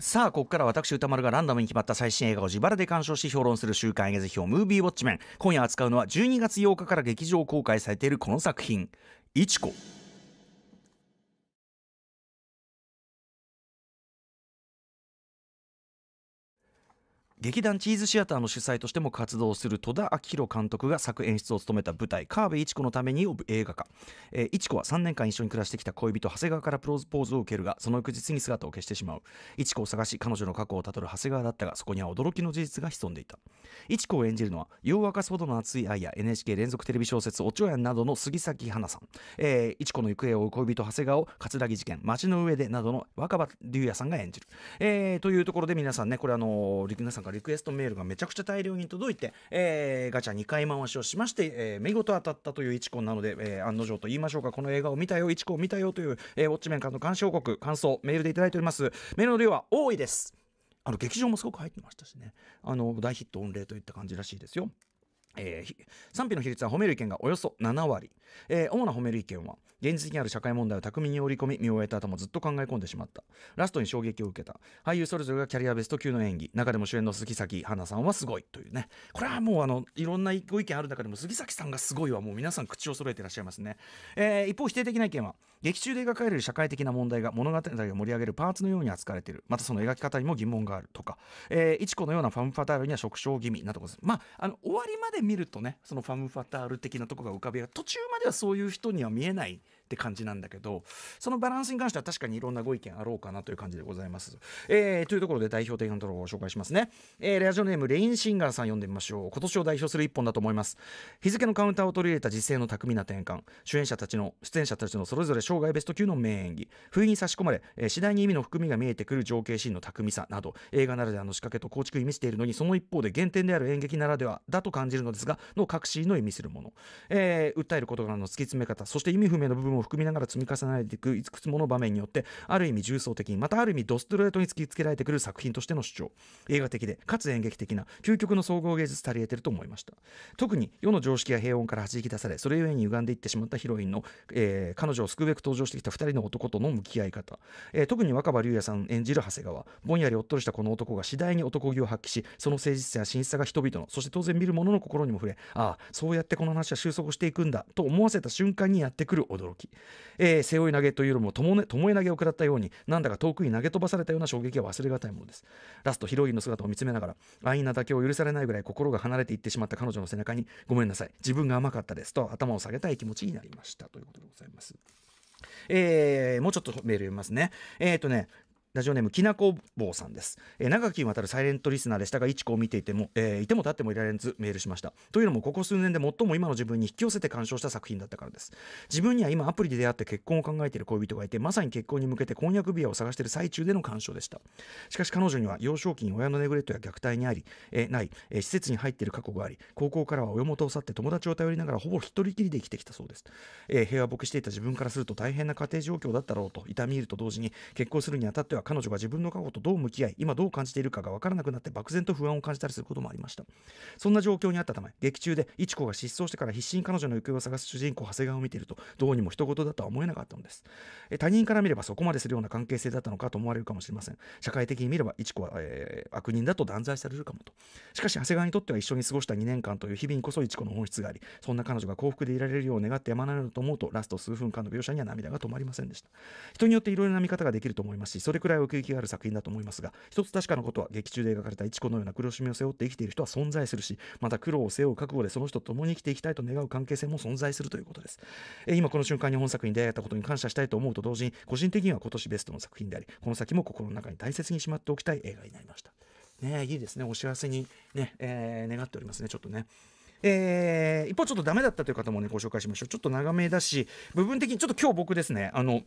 さあここから私歌丸がランダムに決まった最新映画を自腹で鑑賞し評論する週刊映画非表ムービーウォッチメン今夜扱うのは12月8日から劇場公開されているこの作品「いちこ」劇団チーズシアターの主催としても活動する戸田明弘監督が作演出を務めた舞台「川辺一子のために」を映画化、えー、一子は3年間一緒に暮らしてきた恋人長谷川からプロポーズを受けるがその翌日に姿を消してしまう一子を探し彼女の過去をたどる長谷川だったがそこには驚きの事実が潜んでいた一子を演じるのは「夜を明かすほどの熱い愛」や NHK 連続テレビ小説「おちょやん」などの杉咲花さん、えー、一子の行方を追う恋人長谷川を葛城事件街の上でなどの若葉竜也さんが演じる、えー、というところで皆さんねこれあのー、皆さんかリクエストメールがめちゃくちゃ大量に届いて、えー、ガチャ2回回しをしまして、えー、見事当たったという一コなので、えー、案の定と言いましょうかこの映画を見たよ一コを見たよという、えー、ウォッチメンからの鑑賞報告感想メールでいただいておりますメールの量は多いですあの劇場もすごく入ってましたしねあの大ヒット御礼といった感じらしいですよえー、賛否の比率は褒める意見がおよそ7割、えー、主な褒める意見は現実にある社会問題を巧みに織り込み見終えた後もずっと考え込んでしまったラストに衝撃を受けた俳優それぞれがキャリアベスト級の演技中でも主演の杉咲花さんはすごいというねこれはもうあのいろんなご意見ある中でも杉咲さんがすごいはもう皆さん口を揃えてらっしゃいますね、えー、一方否定的な意見は劇中で描かれる社会的な問題が物語を盛り上げるパーツのように扱われているまたその描き方にも疑問があるとか、えー、一子のようなファンファタールには触小気味なとこですまああの終わりまで見るとねそのファム・ファタール的なとこが浮かび上が途中まではそういう人には見えないって感じなんだけどそのバランスに関しては確かにいろんなご意見あろうかなという感じでございます、えー、というところで代表的なところを紹介しますね、えー、ラジオネームレインシンガーさん読んでみましょう今年を代表する一本だと思います日付のカウンターを取り入れた実践の巧みな転換主演者たちの出演者たちのそれぞれ生涯ベスト級の名演技不意に差し込まれ、えー、次第に意味の含みが見えてくる情景シーンの巧みさなど映画ならではの仕掛けと構築意味しているのにその一方で原点である演劇ならではだと感じるのですがの確信の意味するもの、えー、訴えることからの突き詰め方そして意味不明の部分をを含みながら積み重ねていくいくつもの場面によってある意味重層的にまたある意味ドストレートに突きつけられてくる作品としての主張映画的でかつ演劇的な究極の総合芸術たりえてると思いました特に世の常識や平穏から弾き出されそれゆえに歪んでいってしまったヒロインの、えー、彼女を救うべく登場してきた2人の男との向き合い方、えー、特に若葉龍也さん演じる長谷川ぼんやりおっとりしたこの男が次第に男気を発揮しその誠実さや真実さが人々のそして当然見る者の心にも触れああそうやってこの話は収束していくんだと思わせた瞬間にやってくる驚きえー、背負い投げというよりもとも、ね、ともえ投げを食らったようになんだか遠くに投げ飛ばされたような衝撃は忘れがたいものですラストヒロインの姿を見つめながら安易なだけを許されないぐらい心が離れていってしまった彼女の背中にごめんなさい自分が甘かったですと頭を下げたい気持ちになりましたということでございます。えー、もうちょっとメール読みますね。えっ、ー、とね、ラジオネームきなこ坊さんです、えー、長きにわたるサイレントリスナーでしたが一子を見ていても、えー、いても立ってもいられずメールしましたというのもここ数年で最も今の自分に引き寄せて鑑賞した作品だったからです自分には今アプリで出会って結婚を考えている恋人がいてまさに結婚に向けて婚約ビアを探している最中での鑑賞でしたしかし彼女には幼少期に親のネグレットや虐待にあり、えー、ない、えー、施設に入っている過去があり高校からは親元を去って友達を頼りながらほぼ一人きりで生きてきたそうです、えー、平和ボケしていた自分からすると大変な家庭状況だったろうと痛み入ると同時に結婚するにあたってはは彼女が自分の過去とどう向き合い今どう感じているかが分からなくなって漠然と不安を感じたりすることもありましたそんな状況にあったため劇中で一子が失踪してから必死に彼女の行方を探す主人公長谷川を見ているとどうにも人事だとは思えなかったのです他人から見ればそこまでするような関係性だったのかと思われるかもしれません社会的に見れば一子は、えー、悪人だと断罪されるかもとしかし長谷川にとっては一緒に過ごした2年間という日々にこそ一子の本質がありそんな彼女が幸福でいられるよう願ってやまないのと思うとラスト数分間の描写には涙が止まりませんでした人によっていろいろな見方ができると思いますしそれくい奥行きがある作品だと思いますが一つ確かなことは劇中で描かれた一子のような苦しみを背負って生きている人は存在するしまた苦労を背負う覚悟でその人と共に生きていきたいと願う関係性も存在するということです、えー、今この瞬間に本作に出会えたことに感謝したいと思うと同時に個人的には今年ベストの作品でありこの先も心の中に大切にしまっておきたい映画になりましたねいいですねお幸せにね、えー、願っておりますねちょっとねえー、一方ちょっとダメだったという方もねご紹介しましょうちょっと長めだし部分的にちょっと今日僕ですねあの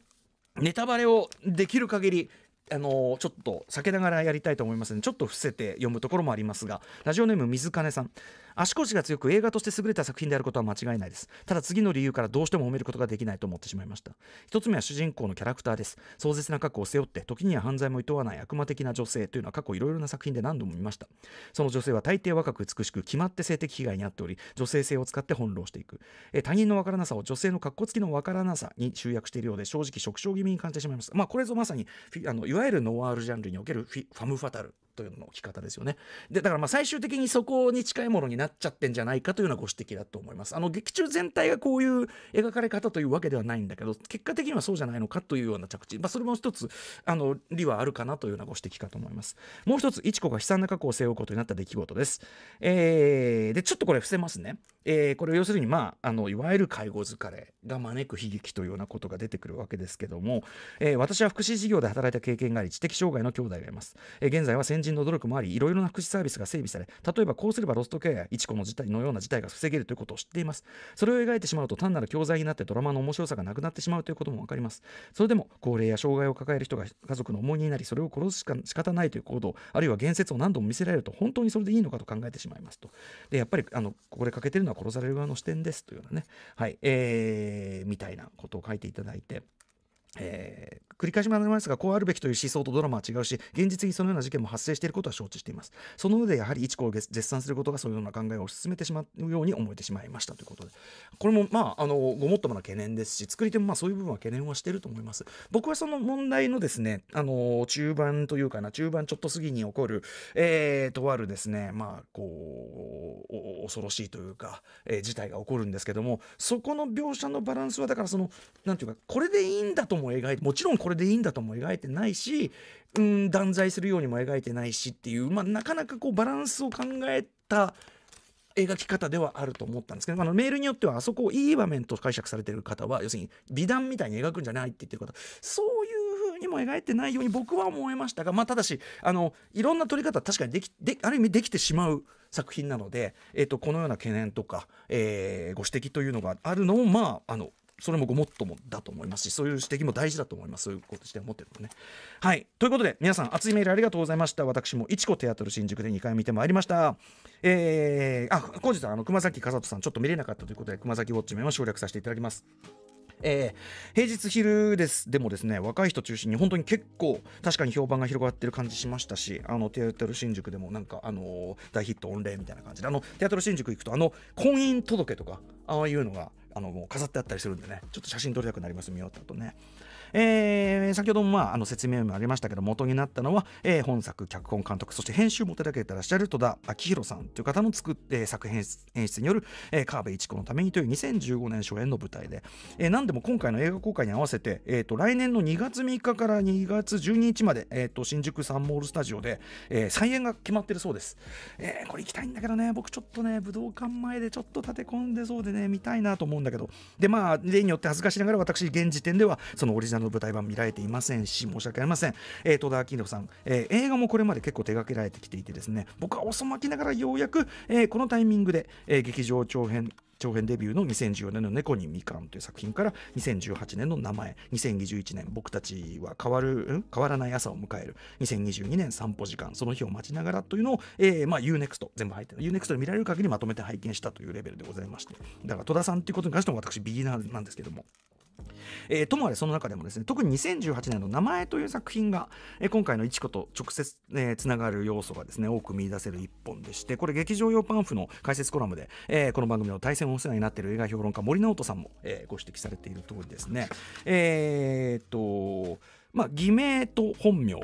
ネタバレをできる限りあのちょっと避けながらやりたいと思いますのでちょっと伏せて読むところもありますがラジオネーム水金さん足腰が強く映画として優れた作品であることは間違いないですただ次の理由からどうしても褒めることができないと思ってしまいました一つ目は主人公のキャラクターです壮絶な過去を背負って時には犯罪も厭わない悪魔的な女性というのは過去いろいろな作品で何度も見ましたその女性は大抵若く美しく決まって性的被害に遭っており女性性を使って翻弄していくえ他人のわからなさを女性の格好つきのわからなさに集約しているようで正直触傷気味に感じてしまいますまあこれぞまさにあのいわゆるノワールジャンルにおけるファム・ファタルというの置き方ですよね。でだからまあ最終的にそこに近いものになっちゃってんじゃないかというようなご指摘だと思います。あの劇中全体がこういう描かれ方というわけではないんだけど結果的にはそうじゃないのかというような着地、まあ、それも一つあの理はあるかなというようなご指摘かと思います。もう一つ、いちこが悲惨な過去を背負うことになった出来事です。えー、でちょっとこれ伏せますね。えー、これ要するに、まあ、あのいわゆる介護疲れが招く悲劇というようなことが出てくるわけですけども、えー、私は福祉事業で働いた経験があり知的障害の兄弟がいます。え現在は人の努力もあり、いろいろな福祉サービスが整備され、例えばこうすればロストケアやイチコの事態のような事態が防げるということを知っています。それを描いてしまうと単なる教材になってドラマの面白さがなくなってしまうということも分かります。それでも高齢や障害を抱える人が家族の重いになり、それを殺すしか仕方ないという行動、あるいは言説を何度も見せられると本当にそれでいいのかと考えてしまいますと。で、やっぱりあのこで欠けてるのは殺される側の視点ですというようなね、はい、えー、みたいなことを書いていただいて。えー、繰り返しなりますがこうあるべきという思想とドラマは違うし現実にそのような事件も発生していることは承知していますその上でやはり一子を絶賛することがそのような考えを推し進めてしまうように思えてしまいましたということでこれもまああのごもっともな懸念ですし作り手もまあそういう部分は懸念はしていると思います僕はその問題のですねあの中盤というかな中盤ちょっと過ぎに起こる、えー、とあるですねまあこう恐ろしいというか、えー、事態が起こるんですけどもそこの描写のバランスはだからそのなんていうかこれでいいんだとも描いてもちろんこれでいいんだとも描いてないしうん断罪するようにも描いてないしっていう、まあ、なかなかこうバランスを考えた描き方ではあると思ったんですけどあのメールによってはあそこをいい場面と解釈されてる方は要するに美談みたいに描くんじゃないって言ってる方そういうにも描いてないように僕は思いましたが、まあ、ただしあのいろんな撮り方確かにできである意味できてしまう作品なので、えーと、このような懸念とか、えー、ご指摘というのがあるのをまああのそれもごもっともだと思いますしそういう指摘も大事だと思いますそういうことして思ってるのねはいということで皆さん熱いメールありがとうございました私もいちこテアトル新宿で2回見てまいりましたえー、あ本日はあの熊崎和人さんちょっと見れなかったということで熊崎ウォッチメンは省略させていただきますえー、平日昼ですでもですね若い人中心に本当に結構確かに評判が広がってる感じしましたしあのテアトル新宿でもなんか、あのー、大ヒット御礼みたいな感じであのテアトル新宿行くとあの婚姻届とかああいうのがあのもう飾ってあったりするんでねちょっと写真撮りたくなります見終わった後ねえー、先ほども、まあ、あの説明もありましたけど元になったのは、えー、本作脚本監督そして編集も手掛けてらっしゃる戸田昭弘さんという方の作って、作編演出による、えー、河辺一子のためにという2015年初演の舞台で、えー、何でも今回の映画公開に合わせて、えーと、来年の2月3日から2月12日まで、えーと、と新宿サンモールスタジオで、えー、再演が決まってるそうです、えー、これ行きたいんだけどね僕ちょっとね武道館前でちょっと立て込んでそうでね見たいなと思うんだけどでまあ例によって恥ずかしながら私現時点ではそのオリジナルの舞台版見られていませんし申し訳ありません、えー、戸田明宏さん、えー、映画もこれまで結構手掛けられてきていてですね僕は遅まきながらようやく、えー、このタイミングで、えー、劇場長編長編デビューの2014年の「猫にみかん」という作品から2018年の「名前」2021年「僕たちは変わる、変わらない朝を迎える」2022年「散歩時間」その日を待ちながらというのを、えー、まあ UNEXT 全部入ってる UNEXT で見られる限りまとめて拝見したというレベルでございましてだから戸田さんっていうことに関しても私ビギナーなんですけども。えー、ともあれその中でもですね特に2018年の「名前」という作品が、えー、今回の「いちこと直接つな、がる要素がですね多く見出せる一本でしてこれ劇場用パンフの解説コラムで、えー、この番組の対戦お世話になっている映画評論家森直人さんも、えー、ご指摘されている通りですねえー、っとまあ偽名と本名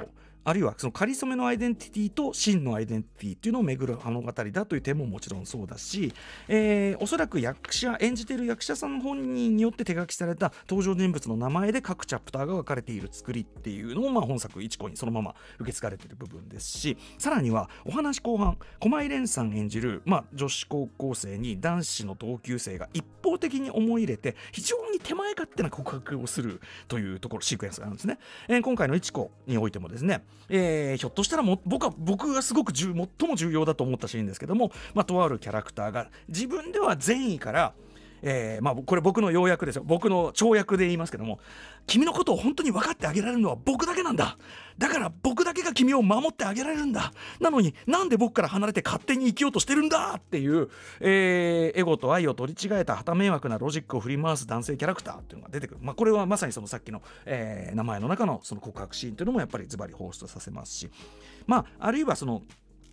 あるいはその仮初めのアイデンティティと真のアイデンティティというのを巡る物語だという点ももちろんそうだし、えー、おそらく役者演じている役者さん本人によって手書きされた登場人物の名前で各チャプターが分かれている作りっていうのも、まあ、本作一個にそのまま受け継がれている部分ですしさらにはお話後半駒井蓮さん演じる、まあ、女子高校生に男子の同級生が一方的に思い入れて非常に手前勝手な告白をするというところシークエンスがあるんですね、えー、今回の一子においてもですねえー、ひょっとしたらも僕は僕がすごく重最も重要だと思ったシーンですけども、まあ、とあるキャラクターが自分では善意からえー、まあ、これ僕の要約ですよ僕の跳躍で言いますけども君のことを本当に分かってあげられるのは僕だけなんだだから僕だけが君を守ってあげられるんだなのになんで僕から離れて勝手に生きようとしてるんだっていう、えー、エゴと愛を取り違えた旗迷惑なロジックを振り回す男性キャラクターっていうのが出てくる、まあ、これはまさにそのさっきの、えー、名前の中のその告白シーンというのもやっぱりズバリ放出させますしまああるいはその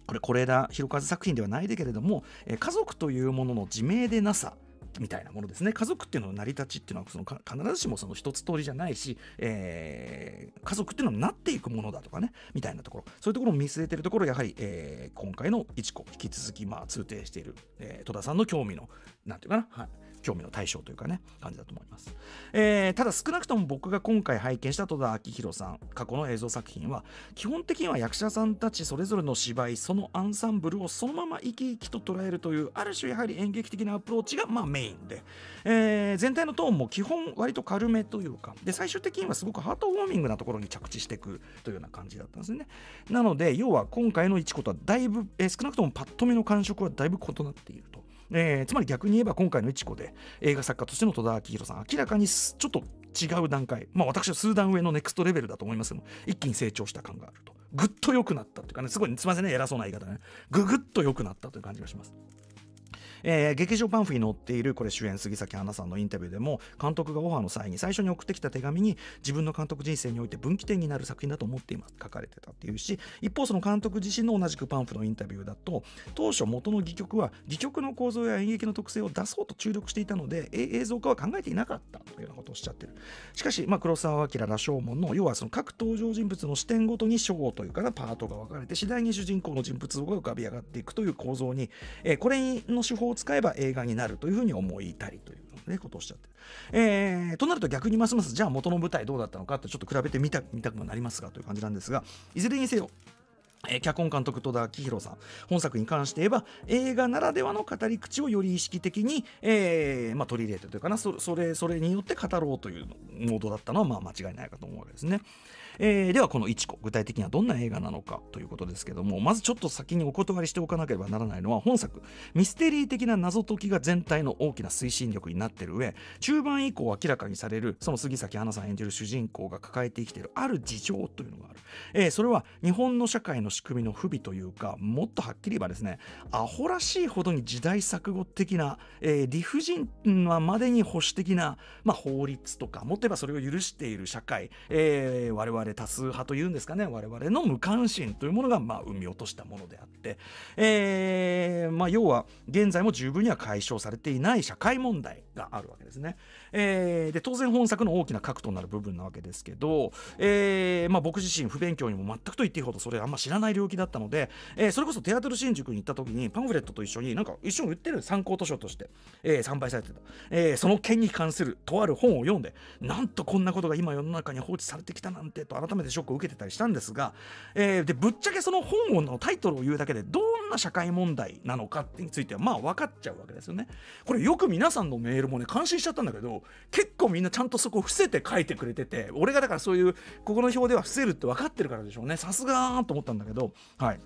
これ是枝裕和作品ではないでけれども、えー、家族というものの自明でなさみたいなものですね。家族っていうのの成り立ちっていうのはその必ずしもその一つ通りじゃないし、えー、家族っていうのはなっていくものだとかね、みたいなところ、そういうところを見据えてるところ、やはり、えー、今回の一個、引き続き、まあ、通底している、えー、戸田さんの興味の、なんていうかな、はい、興味の対象というかね感じだと思います、えー、ただ少なくとも僕が今回拝見した戸田明宏さん過去の映像作品は基本的には役者さんたちそれぞれの芝居そのアンサンブルをそのまま生き生きと捉えるというある種やはり演劇的なアプローチがまあメインで、えー、全体のトーンも基本割と軽めというかで最終的にはすごくハートウォーミングなところに着地していくというような感じだったんですねなので要は今回の一子とはだいぶ、えー、少なくともパッと見の感触はだいぶ異なっているとえー、つまり逆に言えば今回のいちこで映画作家としての戸田明宏さん明らかにちょっと違う段階、まあ、私は数段上のネクストレベルだと思いますけど一気に成長した感があるとぐっと良くなったというかねすごいすみませんね偉そうな言い方ねぐぐっと良くなったという感じがします。えー、劇場パンフに載っているこれ主演杉咲花さんのインタビューでも監督がオファーの際に最初に送ってきた手紙に自分の監督人生において分岐点になる作品だと思っています書かれてたっていうし一方その監督自身の同じくパンフのインタビューだと当初元の戯曲は戯曲の構造や演劇の特性を出そうと注力していたので映像化は考えていなかったというようなことをおっしゃってるしかし、まあ、黒澤明羅生門の要はその各登場人物の視点ごとに章というかなパートが分かれて次第に主人公の人物像が浮かび上がっていくという構造に、えー、これの手法使えば映画になるというふうに思いたりという。ね、ことをおっしゃって。えー、となると逆にますますじゃあ元の舞台どうだったのかってちょっと比べてみたたくもなりますがという感じなんですがいずれにせよえ脚本監督戸田貴宏さん本作に関して言えば映画ならではの語り口をより意識的に、えーまあ、取り入れてというかなそれそれによって語ろうというモードだったのはまあ間違いないかと思うわけですね。えー、ではこの1個具体的にはどんな映画なのかということですけどもまずちょっと先にお断りしておかなければならないのは本作ミステリー的な謎解きが全体の大きな推進力になってる上中盤以降明らかにされるその杉咲花さん演じる主人公が抱えて生きているある事情というのがある、えー、それは日本の社会の仕組みの不備というかもっとはっきり言えばですねアホらしいほどに時代錯誤的な、えー、理不尽なまでに保守的な、まあ、法律とかもっと言えばそれを許している社会、えー、我々々多数派というんですかね我々の無関心というものがまあ生み落としたものであって、えーまあ、要は現在も十分には解消されていない社会問題があるわけですね。えー、で当然本作の大きな核となる部分なわけですけど、えーまあ、僕自身不勉強にも全くと言っていいほどそれあんま知らない領域だったので、えー、それこそテアトル新宿に行った時にパンフレットと一緒になんか一緒に売ってる参考図書として、えー、参拝されてた、えー、その件に関するとある本を読んでなんとこんなことが今世の中に放置されてきたなんてとと改めてショックを受けてたりしたんですが、えー、でぶっちゃけその本のタイトルを言うだけでどんな社会問題なのかについてはまあ分かっちゃうわけですよね。これよく皆さんのメールもね感心しちゃったんだけど結構みんなちゃんとそこ伏せて書いてくれてて俺がだからそういうここの表では伏せるって分かってるからでしょうねさすがーと思ったんだけどはい。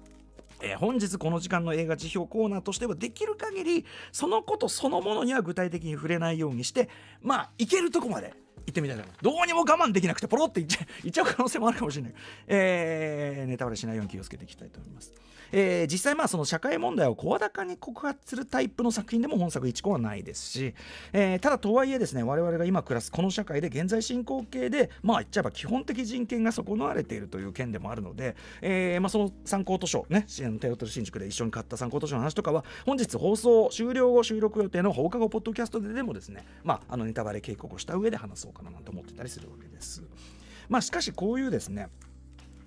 えー、本日この時間の映画辞表コーナーとしてはできる限りそのことそのものには具体的に触れないようにしてまあいけるとこまで行ってみたいなどうにも我慢できなくてポロっていっちゃっちゃう可能性もあるかもしれない、えー、ネタバレしないように気をつけていきたいと思います、えー、実際まあその社会問題を声高に告発するタイプの作品でも本作1個はないですし、えー、ただとはいえですね我々が今暮らすこの社会で現在進行形でまあ言っちゃえば基本的人権が損なわれているという件でもあるので、えー、まあその参考図書ねテオトル新宿で一緒に買った参考図書の話とかは本日放送終了後収録予定の放課後ポッドキャストででもですねまああのネタバレ警告をした上で話そうかななんて思ってたりするわけです。まあ、しかしこういうですね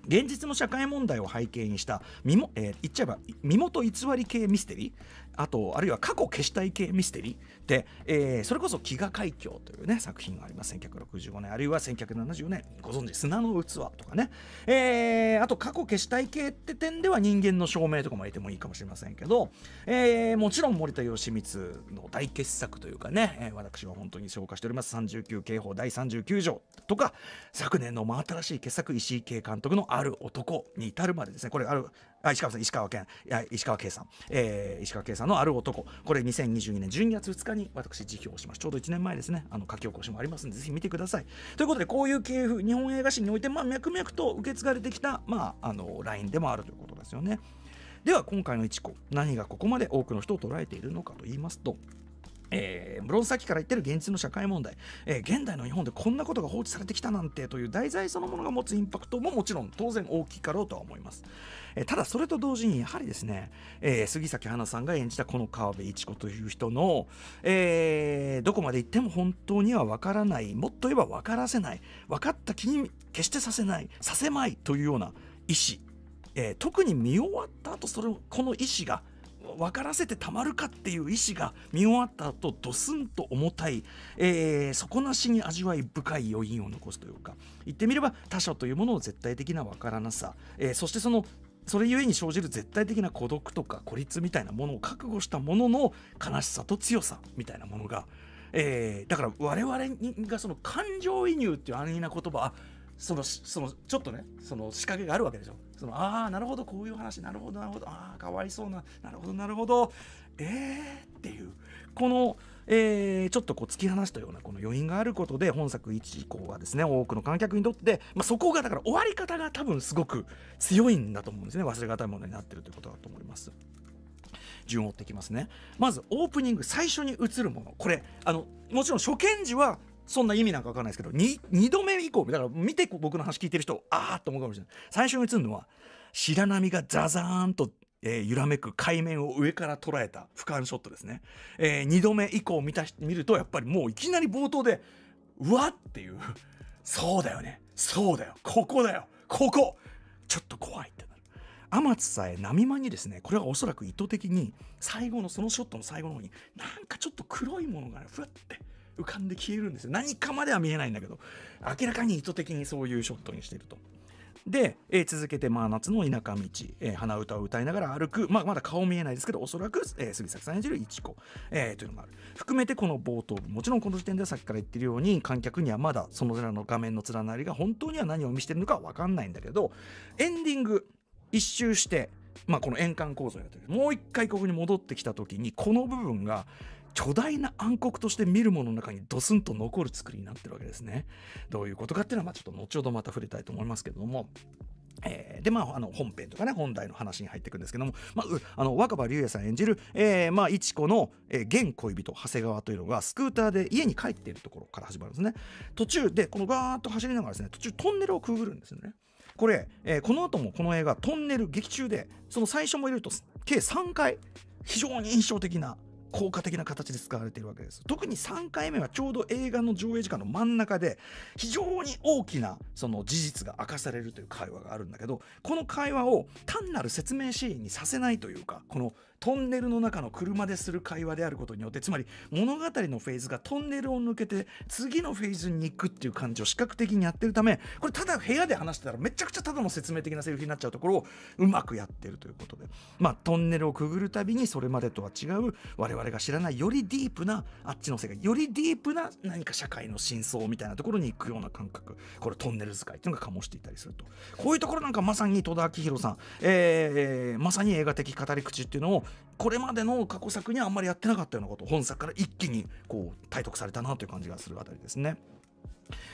現実の社会問題を背景にした身も、えー、言っちゃえば身元偽り系ミステリーあとあるいは過去消したい系ミステリーで、えー、それこそ「飢餓海峡」というね作品があります1965年あるいは1 9 7 0年ご存知砂の器」とかね、えー、あと過去消したい系って点では人間の証明とかも得てもいいかもしれませんけど、えー、もちろん森田義満の大傑作というかね、えー、私は本当に消化しております39刑法第39条とか昨年の真新しい傑作石井慶監督の「ある男」に至るまでですねこれあるあ石川さん石川県石川圭さん、えー、石川圭さんの「ある男」これ2022年12月2日に私辞表しましたちょうど1年前ですねあの書き起こしもありますのでぜひ見てくださいということでこういう系譜日本映画史において、まあ、脈々と受け継がれてきた、まあ、あのラインでもあるということですよねでは今回の一個何がここまで多くの人を捉えているのかと言いますとえー、無論さっきから言ってる現実の社会問題、えー、現代の日本でこんなことが放置されてきたなんてという題材そのものが持つインパクトももちろん当然大きかろうとは思いますえただそれと同時にやはりですね、えー、杉咲花さんが演じたこの川辺一子という人の、えー、どこまで行っても本当には分からないもっと言えば分からせない分かった気に決してさせないさせまいというような意思、えー、特に見終わった後それこの意思が分からせてたまるかっていう意思が見終わった後ドスンと重たい、えー、底なしに味わい深い余韻を残すというか言ってみれば他者というものの絶対的な分からなさ、えー、そしてそのそれゆえに生じる絶対的な孤独とか孤立みたいなものを覚悟したものの悲しさと強さみたいなものがえー、だから我々がその感情移入っていう安易な言葉そのそのちょっとねその仕掛けがあるわけでしょそのああなるほどこういう話なるほどなるほどああかわいそうななるほどなるほどええー、っていうこの、えー、ちょっとこう突き放したようなこの余韻があることで本作1以降はですね多くの観客にとって、まあ、そこがだから終わり方が多分すごく強いんだと思うんですね忘れがたいものになってるということだと思います。順を追っていきますねまずオープニング最初に映るものこれあのもちろん初見時はそんな意味なんか分かんないですけど 2, 2度目以降だから見て僕の話聞いてる人ああと思うかもしれない最初に映るのは白波がザザーンとえー、揺らめく海面を上から捉えた俯瞰ショットですね、えー、2度目以降見た見るとやっぱりもういきなり冒頭でうわっていうそうだよねそうだよここだよここちょっと怖いってなる天津さえ波間にですねこれはおそらく意図的に最後のそのショットの最後の方になんかちょっと黒いものがねふわって浮かんで消えるんですよ。何かまでは見えないんだけど、明らかに意図的にそういうショットにしていると。で、えー、続けて真夏の田舎道、えー、鼻歌を歌いながら歩く、まあ、まだ顔見えないですけど、おそらく、えー、杉咲さん演じる一子、えー、というのがある。含めてこの冒頭部、もちろんこの時点ではさっきから言ってるように、観客にはまだその面の画面の連なりが本当には何を見せてるのか分かんないんだけど、エンディング、一周して、まあ、この円環構造やってるもう一回ここに戻ってきた時にこの部分が巨大な暗黒として見るものの中にドスンと残る作りになってるわけですね。どういうことかっていうのは、まあ、ちょっと後ほどまた触れたいと思いますけども。えー、で、まあ、あの本編とかね、本題の話に入っていくんですけども、まあ、あの若葉龍也さん演じる、えー、まあ、一子の、えー、現恋人、長谷川というのが、スクーターで家に帰っているところから始まるんですね。途中で、このガーッと走りながらですね、途中トンネルをくぐるんですよね。これ、えー、この後もこの映画、トンネル劇中で、その最初も入れると、計3回、非常に印象的な効果的な形で使われているわけです。特に3回目はちょうど映画の上映時間の真ん中で非常に大きなその事実が明かされるという会話があるんだけどこの会話を単なる説明シーンにさせないというかこのトンネルの中の車でする会話であることによってつまり物語のフェーズがトンネルを抜けて次のフェーズに行くっていう感じを視覚的にやってるためこれただ部屋で話してたらめちゃくちゃただの説明的なセリフになっちゃうところをうまくやってるということでまあトンネルをくぐるたびにそれまでとは違う我々々が知らないよりディープなあっちの世界よりディープな何か社会の真相みたいなところに行くような感覚これトンネル使いっていうのが醸していたりするとこういうところなんかまさに戸田明宏さん、えー、まさに映画的語り口っていうのをこれまでの過去作にはあんまりやってなかったようなこと本作から一気にこう体得されたなという感じがするあたりですね。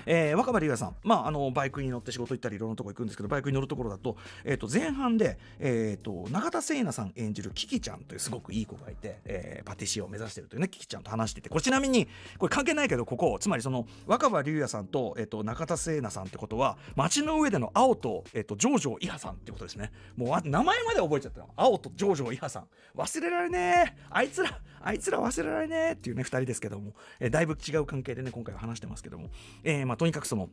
えー、若葉龍也さん、まあ、あのバイクに乗って仕事行ったりいろんなとこ行くんですけどバイクに乗るところだと,、えー、と前半で、えー、と永田聖奈さん演じるキキちゃんというすごくいい子がいて、えー、パティシエを目指してるというねキキちゃんと話しててこれちなみにこれ関係ないけどここつまりその若葉龍也さんと,、えー、と永田聖奈さんってことは街の上での青と,、えー、とジョジョさんってことですねもう名前まで覚えちゃったの青とジョ伊ジョさん忘れられねえあいつらあいつら忘れられねえっていうね2人ですけども、えー、だいぶ違う関係でね今回は話してますけども、ええー、まあ、とにかくその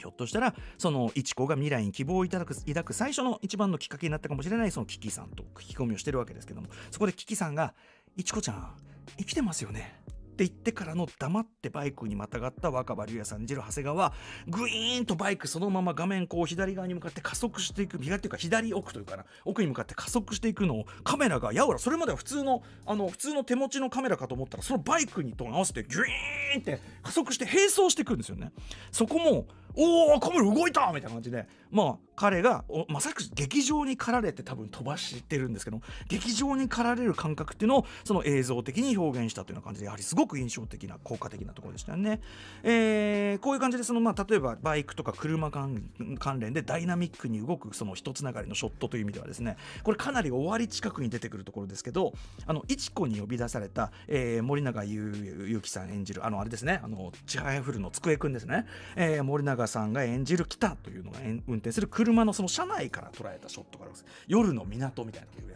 ひょっとしたらその一子が未来に希望をだく抱く最初の一番のきっかけになったかもしれないそのキキさんと聞き込みをしてるわけですけどもそこでキキさんが「いちこちゃん生きてますよね」って言ってからの黙ってバイクにまたがった若葉龍也さん演じる長谷川グイーンとバイクそのまま画面こう左側に向かって加速していく右っていうか左奥というかな奥に向かって加速していくのをカメラがやおらそれまでは普通のあの普通の手持ちのカメラかと思ったらそのバイクにと合わせてグイーンって加速して並走していくんですよね。そこもおおカメラ動いたみたいな感じでもう彼がまさしく劇場に駆られて多分飛ばしてるんですけど劇場に駆られる感覚っていうのをその映像的に表現したというような感じでやはりすごく印象的な効果的なところでしたよね、えー、こういう感じでその、まあ、例えばバイクとか車関連でダイナミックに動くその一つながりのショットという意味ではですねこれかなり終わり近くに出てくるところですけどあのちこに呼び出された、えー、森永ゆうきさん演じるあのあれですねあのちはやふるの机くんですね、えー、森永さんが演じる北というのが運転する車のその車内から捉えたショットがあるんです夜の港みたいなの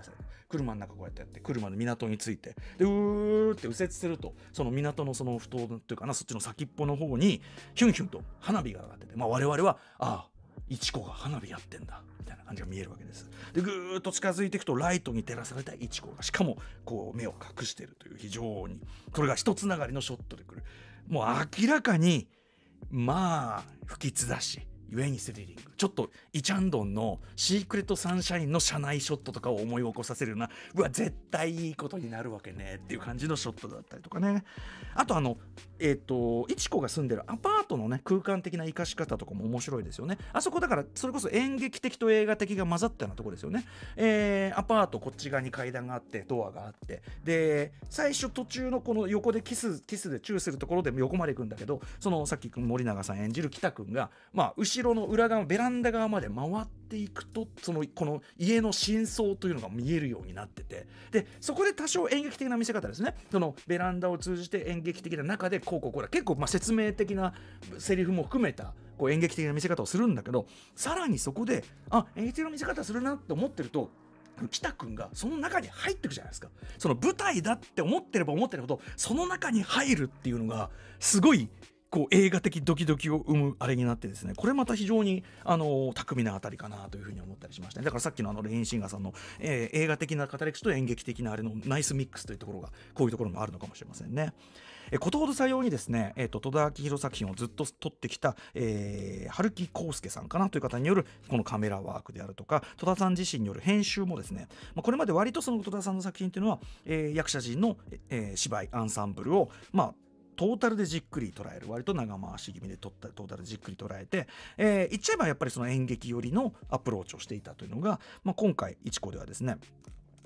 車の中こうやってやって車の港についてでうーって右折するとその港のその不当というかなそっちの先っぽの方にヒュンヒュンと花火が上がってて、まあ、我々はああ一子が花火やってんだみたいな感じが見えるわけですでぐーっと近づいていくとライトに照らされた一子がしかもこう目を隠してるという非常にこれが一つながりのショットでくるもう明らかにまあ不吉だし故にスリリングちょっとイチャンドンのシークレットサンシャインの車内ショットとかを思い起こさせるようなうわ絶対いいことになるわけねっていう感じのショットだったりとかねあとあのえっ、ー、といちこが住んでるアパートのね空間的な生かし方とかも面白いですよねあそこだからそれこそ演劇的と映画的が混ざったようなとこですよねえー、アパートこっち側に階段があってドアがあってで最初途中のこの横でキスキスでチューするところで横まで行くんだけどそのさっき森永さん演じる北君がまあ後ろの裏側ベランダンダ側まで回っていくとそのこの家の真相というのが見えるようになっててでそこで多少演劇的な見せ方ですねそのベランダを通じて演劇的な中でこうこうこうだ結構まあ説明的なセリフも含めたこう演劇的な見せ方をするんだけどさらにそこであ演劇的な見せ方するなって思ってると北くんがその中に入ってくじゃないですかその舞台だって思ってれば思ってるほどその中に入るっていうのがすごいこう映画的ドキドキを生むあれになってですねこれまた非常にあの巧みなあたりかなというふうに思ったりしました、ね、だからさっきのあのレインシンガーさんの、えー、映画的な語り口と演劇的なあれのナイスミックスというところがこういうところもあるのかもしれませんね。えことほどさようにですね、えーと、と戸田明宏作品をずっと撮ってきた、えー、春木康介さんかなという方によるこのカメラワークであるとか戸田さん自身による編集もですね、まあ、これまで割とその戸田さんの作品というのは、えー、役者陣の、えー、芝居アンサンブルを、まあ、トータルでじっくり捉える割と長回し気味でトータルでじっくり捉えて、えー、言っちゃえばやっぱりその演劇寄りのアプローチをしていたというのが、まあ、今回一子ではですね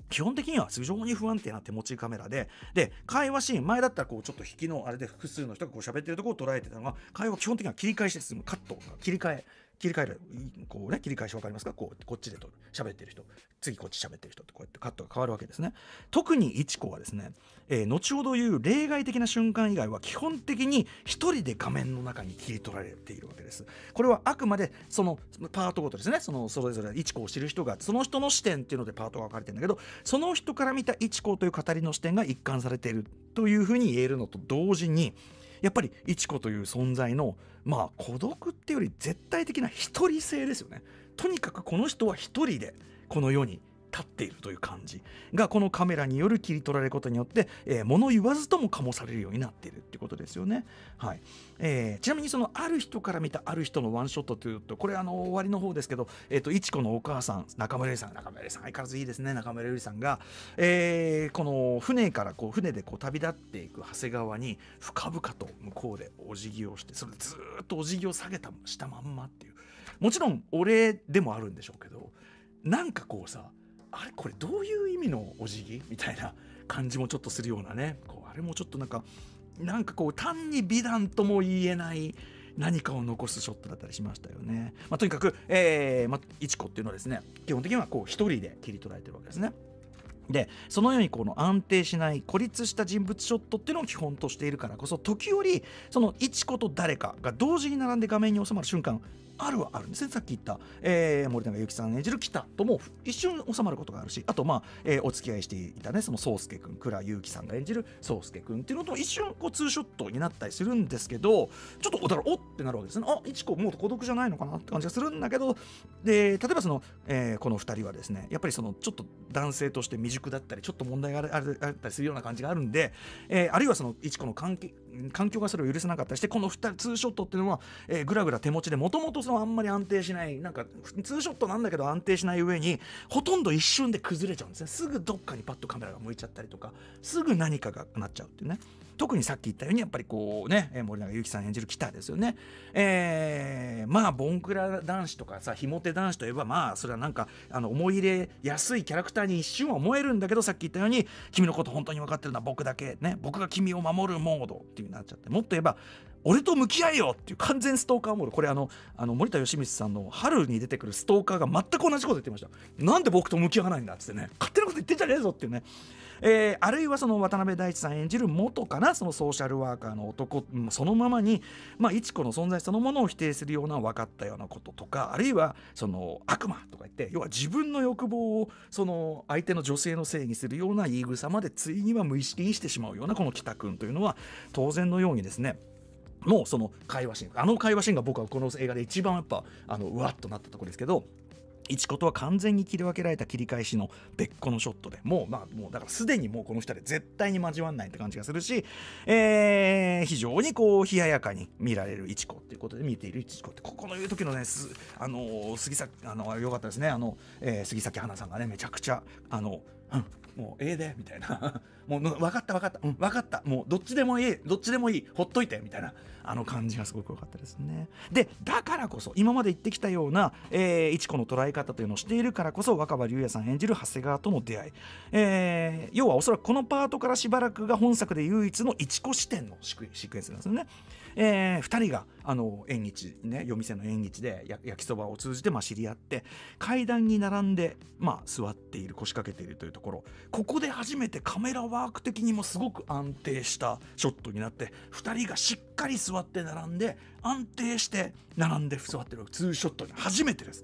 基本的には非常に不安定な手持ちカメラで、で、会話シーン、前だったらこうちょっと引きのあれで複数の人がこう喋ってるところを捉えてたのが、会話基本的には切り返しで進む、カット、切り替え切り替える、こうね、切り返し分かりますかこう、こっちでとる。喋ってる人。次こっち喋ってる人って、こうやってカットが変わるわけですね。特に一子はですね、えー、後ほど言う例外的な瞬間以外は基本的に一人で画面の中に切り取られているわけです。これはあくまでそのパートごとですね、そのそれぞれ一子を知る人が、その人の視点っていうのでパートが分かれてるんだけど、その人から見た一子という語りの視点が一貫されているというふうに言えるのと同時に、やっぱり一子という存在のまあ孤独っていうより絶対的な一人性ですよねとにかくこの人は一人でこの世に立っているという感じがこのカメラによる切り取られることによって、えー、物言わずとも醸されるようになっているってことですよね。はいえー、ちなみにそのある人から見たある人のワンショットというとこれあの終わりの方ですけど、えーと、いちこのお母さん中村ゆりさん中村ゆりさん相変わらずいいですね中村ゆりさんが、えー、この船からこう船でこう旅立っていく長谷川に深々と向こうでお辞儀をしてそれでずっとお辞儀を下げたしたまんまっていうもちろんお礼でもあるんでしょうけどなんかこうさあれこれどういう意味のお辞儀みたいな感じもちょっとするようなねこうあれもちょっとなんかなんかこう単に美談とも言えない何かを残すショットだったりしましたよね、まあ、とにかく、えーまいちこっていうのはですね基本的にはこう1人で切り取られてるわけですね。でそのようにこの安定しない孤立した人物ショットっていうのを基本としているからこそ時折そのちこと誰かが同時に並んで画面に収まる瞬間あるはあるんですねさっき言った、えー、森永由紀さん演じる北とも一瞬収まることがあるしあとまあ、えー、お付き合いしていたねその宗介君倉優樹さんが演じる宗介君っていうのと一瞬こうツーショットになったりするんですけどちょっとだらおってなるわけですねあ一子もう孤独じゃないのかなって感じがするんだけどで例えばその、えー、この2人はですねやっぱりそのちょっと男性として未熟だったりちょっと問題があったりするような感じがあるんで、えー、あるいはその一子の関係環境がそれを許せなかったりしてこの2人ツーショットっていうのは、えー、ぐらぐら手持ちでもともとあんまり安定しないなんかツーショットなんだけど安定しない上にほとんど一瞬で崩れちゃうんですねすぐどっかにパッとカメラが向いちゃったりとかすぐ何かがなっちゃうっていうね。特にさっき言ったようにやっぱりこうね森永由紀さん演じる北ですよね。えー、まあボンクラ男子とかさひも手男子といえばまあそれはなんかあの思い入れやすいキャラクターに一瞬は思えるんだけどさっき言ったように君のこと本当に分かってるのは僕だけね僕が君を守るモードっていうになっちゃってもっと言えば俺と向き合えよっていう完全ストーカーモードこれあのあの森田義満さんの春に出てくるストーカーが全く同じこと言ってましたなんで僕と向き合わないんだっつってね勝手なこと言ってんじゃねえぞっていうねえー、あるいはその渡辺大地さん演じる元かなそのソーシャルワーカーの男そのままに、まあ、一子の存在そのものを否定するような分かったようなこととかあるいはその悪魔とか言って要は自分の欲望をその相手の女性のせいにするような言い草までついには無意識にしてしまうようなこの北くんというのは当然のようにですねもうその会話シーンあの会話シーンが僕はこの映画で一番やっぱあのうわっとなったところですけど一ことは完全に切り分けられた切り返しの別個のショットでもうまあもうだからすでにもうこの2人絶対に交わんないって感じがするし、えー、非常にこう冷ややかに見られる一子っていうことで見ている一子ってここの言う時のねすあの杉崎あのよかったですねあの、えー、杉咲花さんがねめちゃくちゃあのうんもうええで、みたいな。もう、分かった分かった、うん、分かった。もう、どっちでもいい、どっちでもいい、ほっといて、みたいな、あの感じがすごく良かったですね。で、だからこそ、今まで言ってきたような、えー、一子の捉え方というのをしているからこそ、若葉龍也さん演じる長谷川との出会い。えー、要は、おそらくこのパートからしばらくが本作で唯一の一子視点のシクエンスなんですよね。えー、2人があの縁日ね夜店の縁日で焼きそばを通じてま知り合って階段に並んでまあ座っている腰掛けているというところここで初めてカメラワーク的にもすごく安定したショットになって2人がしっかり座って並んで安定して並んで座ってるツーショットに初めてです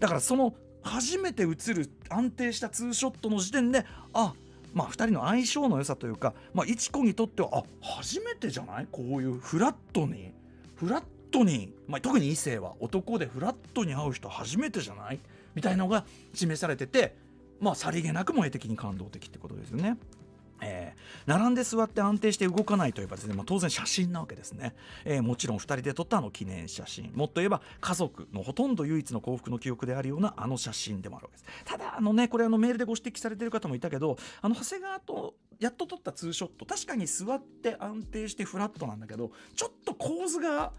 だからその初めて映る安定したツーショットの時点であっまあ、2人の相性の良さというか、まあ、いちこにとってはあ初めてじゃないこういうフラットにフラットに、まあ、特に異性は男でフラットに会う人初めてじゃないみたいのが示されてて、まあ、さりげなく萌え的に感動的ってことですよね。えー、並んで座って安定して動かないといえばですね、まあ、当然写真なわけですね、えー、もちろん2人で撮ったあの記念写真もっと言えば家族のほとんど唯一の幸福の記憶であるようなあの写真でもあるわけですただあのねこれあのメールでご指摘されてる方もいたけどあの長谷川とやっと撮ったツーショット確かに座って安定してフラットなんだけどちょっと構図が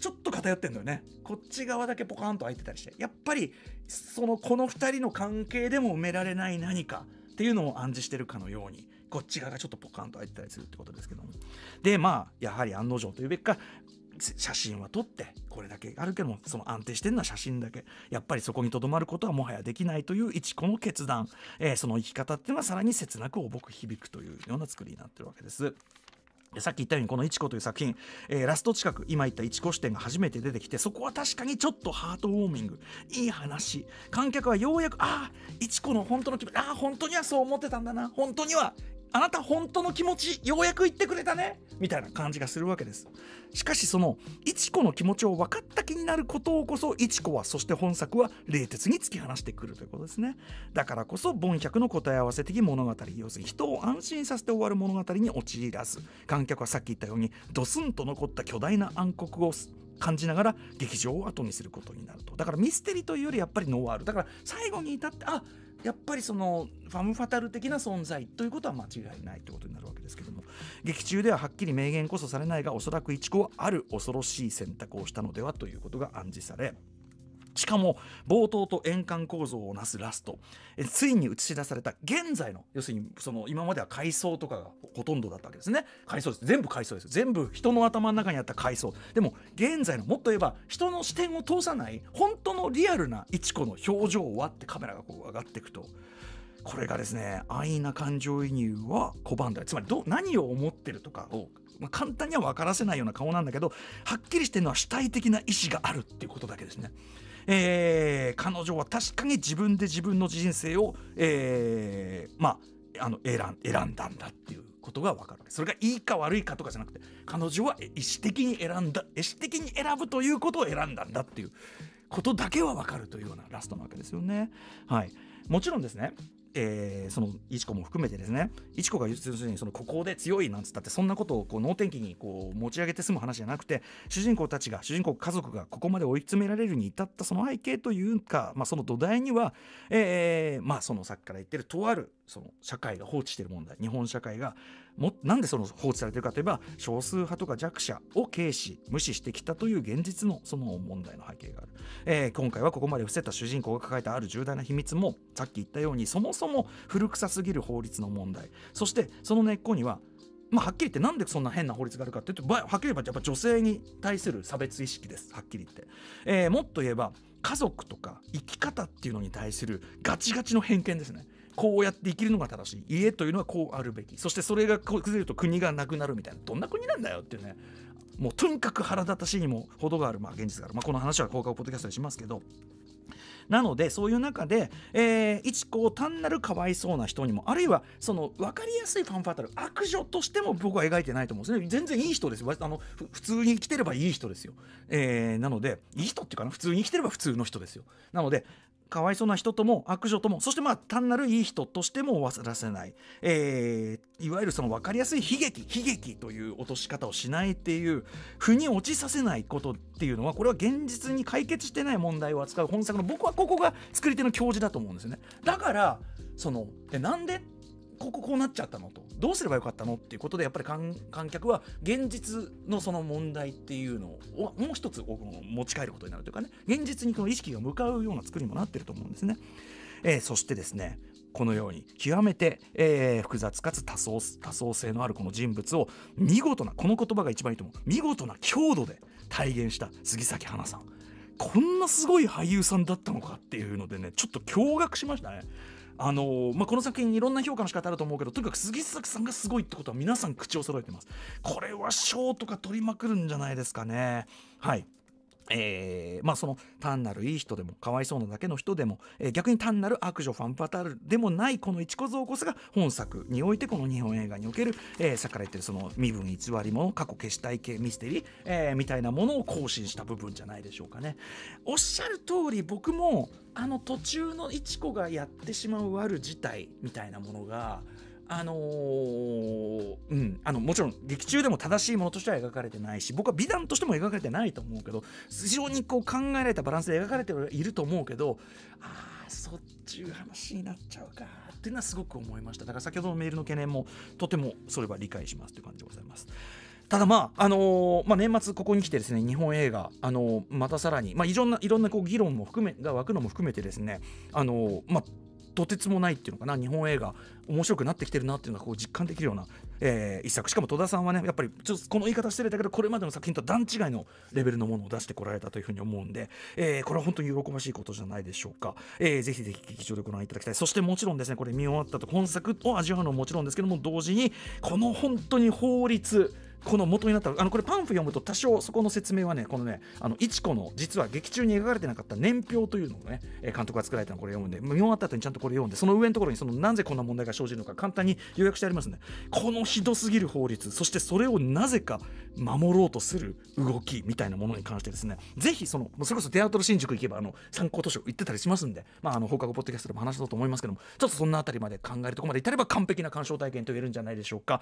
ちょっと偏ってんだよねこっち側だけポカンと開いてたりしてやっぱりそのこの2人の関係でも埋められない何かっていうのを暗示してるかのようにこっち側がちょっとポカンと開いてたりするってことですけどもでまあやはり案の定というべきか写真は撮ってこれだけあるけどもその安定してるのは写真だけやっぱりそこにとどまることはもはやできないという一子の決断、えー、その生き方っていうのはさらに切なく重く響くというような作りになってるわけです。さっき言ったようにこの「いちこという作品、えー、ラスト近く今言ったいちこ視点が初めて出てきてそこは確かにちょっとハートウォーミングいい話観客はようやくああいちこの本当の気分ああ本当にはそう思ってたんだな本当にはあなた本当の気持ちようやく言ってくれたねみたいな感じがするわけですしかしその一子の気持ちを分かった気になることをこそ一子はそして本作は冷徹に突き放してくるということですねだからこそ凡百の答え合わせ的物語要するに人を安心させて終わる物語に陥らず観客はさっき言ったようにドスンと残った巨大な暗黒を感じながら劇場を後にすることになるとだからミステリーというよりやっぱりノワールだから最後に至ってあっやっぱりそのファム・ファタル的な存在ということは間違いないということになるわけですけども劇中でははっきり明言こそされないがおそらく一子はある恐ろしい選択をしたのではということが暗示されしかも冒頭と円環構造をなすラストえついに映し出された現在の要するにその今までは階層とかがほとんどだったわけですね階層です全部階層です全部人の頭の中にあった階層でも現在のもっと言えば人の視点を通さない本当のリアルな一子の表情を割ってカメラがこう上がっていくと。これがですね安易な感情移入は拒んだつまりど何を思ってるとかを、まあ、簡単には分からせないような顔なんだけどはっきりしてるのは主体的な意思があるっていうことだけですね。えー、彼女は確かに自分で自分の人生を、えー、まあ、あの選んだんだっていうことが分かるそれがいいか悪いかとかじゃなくて彼女は意思的に選んだ意思的に選ぶということを選んだんだっていうことだけは分かるというようなラストなわけですよね。はい、もちろんですねえー、その一子も含めてですね一子が要するにそのここで強いなんつったってそんなことをこう能天気にこう持ち上げて済む話じゃなくて主人公たちが主人公家族がここまで追い詰められるに至ったその背景というか、まあ、その土台には、えー、まあ、そのさっきから言ってるとあるその社会が放置してる問題日本社会がもなんでその放置されてるかといえば少数派とか弱者を軽視無視してきたという現実のその問題の背景がある、えー、今回はここまで伏せた主人公が抱えたある重大な秘密もさっき言ったようにそもそも古臭すぎる法律の問題そしてその根っこにはまあ、はっきり言ってなんでそんな変な法律があるかっていうとはっきり言えばやっぱ女性に対する差別意識ですはっきり言って、えー、もっと言えば家族とか生き方っていうのに対するガチガチの偏見ですねこうやって生きるのが正しい家というのはこうあるべきそしてそれが崩れると国がなくなるみたいなどんな国なんだよっていうねもうとにかく腹立たしいにも程がある、まあ、現実がある、まあ、この話は公開をポッドキャストにしますけどなのでそういう中で、えー、一こう単なるかわいそうな人にもあるいはその分かりやすいファンファータル悪女としても僕は描いてないと思うんですね全然いい人ですよあの普通に生きてればいい人ですよ、えー、なのでいい人っていうかな普通に生きてれば普通の人ですよなのでかわいそうな人とも悪女ともそしてまあ単なるいい人としても忘らせない、えー、いわゆるその分かりやすい悲劇悲劇という落とし方をしないっていう腑に落ちさせないことっていうのはこれは現実に解決してない問題を扱う本作の僕はここが作り手の教授だと思うんですよねだからそのえなんでこここうなっちゃったのとどうすればよかったのっていうことでやっぱり観客は現実のその問題っていうのをもう一つ持ち帰ることになるというかね現実にこの意識が向かうような作りにもなってると思うんですね。えー、そしてですねこのように極めて、えー、複雑かつ多層多層性のあるこの人物を見事なこの言葉が一番いいと思う見事な強度で体現した杉咲花さんこんなすごい俳優さんだったのかっていうのでねちょっと驚愕しましたね。あのー、まあ、この作品いろんな評価の仕方あると思うけどとにかく杉作さんがすごいってことは皆さん口を揃えてますこれは賞とか取りまくるんじゃないですかねはいえー、まあその単なるいい人でもかわいそうなだけの人でも、えー、逆に単なる悪女ファンパタールでもないこの一骨をこすが本作においてこの日本映画における、えー、さっから言ってるその身分偽りもの過去消したい系ミステリー、えー、みたいなものを更新した部分じゃないでしょうかねおっしゃる通り僕もあの途中の一子がやってしまう悪事態みたいなものがあのー、うん、あのもちろん劇中でも正しいものとしては描かれてないし僕は美談としても描かれてないと思うけど非常にこう考えられたバランスで描かれていると思うけどああそっちゅう話になっちゃうかっていうのはすごく思いましただから先ほどのメールの懸念もとてもそれは理解しますという感じでございます。ただまあ、あのー、まあ、年末ここに来てですね、日本映画、あのー、またさらに、まあ、いろんな、いろんなこう議論も含め、が湧くのも含めてですね、あのー、まあ、とてつもないっていうのかな日本映画面白くなってきてるなっていうのがこう実感できるような、えー、一作しかも戸田さんはねやっぱりちょっとこの言い方してるんだけどこれまでの作品と段違いのレベルのものを出してこられたというふうに思うんで、えー、これは本当に喜ばしいことじゃないでしょうか、えー、ぜひぜひ劇場でご覧いただきたいそしてもちろんですねこれ見終わったと本作を味わうのももちろんですけども同時にこの本当に法律この元になったあのこれパンフ読むと多少そこの説明はねこのねあの一子の実は劇中に描かれてなかった年表というのをね監督が作られたのこれ読むんで見終わった後にちゃんとこれ読んでその上のところにそのなぜこんな問題が生じるのか簡単に要約してありますねこのひどすぎる法律そしてそれをなぜか守ろうとする動きみたいなものに関してですねぜひそのそれこそテアトル新宿行けばあの参考図書行ってたりしますんで、まあ、あの放課後ポッドキャストでも話したと思いますけどもちょっとそんなあたりまで考えるとこまで至れば完璧な鑑賞体験と言えるんじゃないでしょうか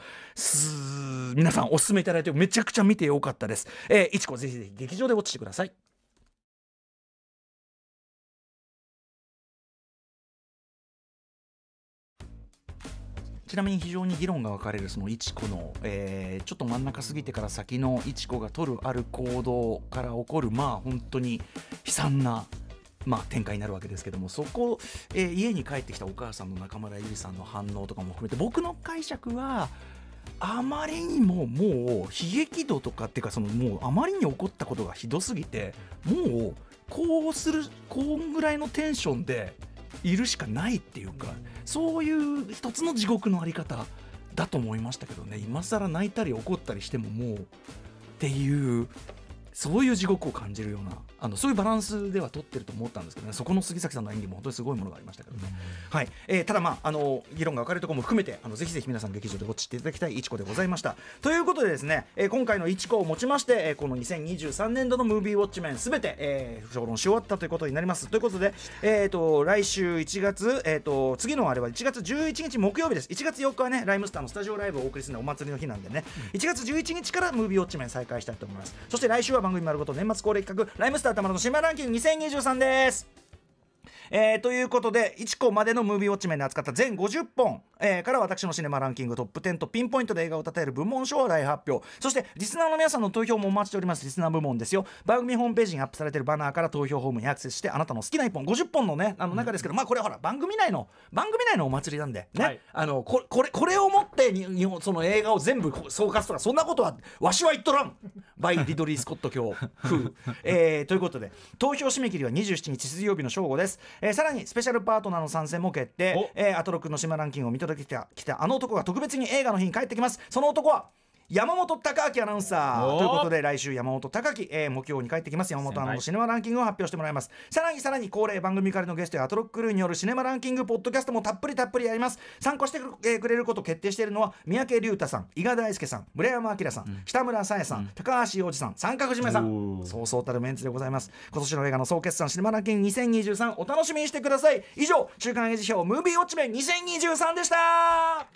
皆さんおすすめいただいてめちゃくちゃ見てよかったです。えー、いちこぜひぜひ劇場でウォッチしてください。ちなみに非常に議論が分かれるその一子の、えー、ちょっと真ん中過ぎてから先の一子が取るある行動から起こるまあ本当に悲惨なまあ、展開になるわけですけどもそこ、えー、家に帰ってきたお母さんの中村ゆりさんの反応とかも含めて僕の解釈はあまりにももう悲劇度とかっていうかそのもうあまりに起こったことがひどすぎてもうこうするこんぐらいのテンションでいるしかないっていうかそういう一つの地獄の在り方だと思いましたけどね今更泣いたり怒ったりしてももうっていうそういう地獄を感じるようなあのそういうバランスでは取ってると思ったんですけどねそこの杉崎さんの演技も本当にすごいものがありましたけどね、はいえー、ただまああの議論が分かるところも含めてあのぜひぜひ皆さん劇場で落ちていただきたい一子でございましたということでですね、えー、今回の一子をもちまして、えー、この2023年度のムービーウォッチメンすべて、えー、評論し終わったということになりますということで、えーと、来週1月、えーと、次のあれは1月11日木曜日です1月4日はねライムスターのスタジオライブをお送りするのお祭りの日なんでね、1月11日からムービーウォッチメン再開したいと思いますそして来週は番組丸ごと年末恒例企画ライムスターたまの島ランキング2023ですえー、ということで1個までのムービーウォッチメンで扱った全50本、えー、から私のシネマランキングトップ10とピンポイントで映画をたたえる部門賞を大発表そしてリスナーの皆さんの投票もお待ちしておりますリスナー部門ですよ番組ホームページにアップされてるバナーから投票ホームにアクセスしてあなたの好きな1本50本のねあの中ですけど、うん、まあこれほら番組内の番組内のお祭りなんでね、はい、あのここれこれをもって日本その映画を全部総括とかそんなことはわしは言っとらんバイ・リドリー・スコット教えー、ということで投票締め切りは27日水曜日の正午です、えー、さらにスペシャルパートナーの参戦も決定、えー、アトロクの島ランキングを見届けてきたあの男が特別に映画の日に帰ってきますその男は山本貴明アナウンサーということで来週山本貴明、えー、目標に帰ってきます山本アナのシネマランキングを発表してもらいますさらにさらに恒例番組からのゲストやアトロックルーによるシネマランキングポッドキャストもたっぷりたっぷりやります参加してくれること決定しているのは三宅隆太さん伊賀大輔さん村山明さん、北村沙耶さん、うん、高橋洋次さん三角締さんそうそうたるメンツでございます今年の映画の総決算シネマランキング2023お楽しみにしてください以上週刊映画表ムービーウォッチメン2023でした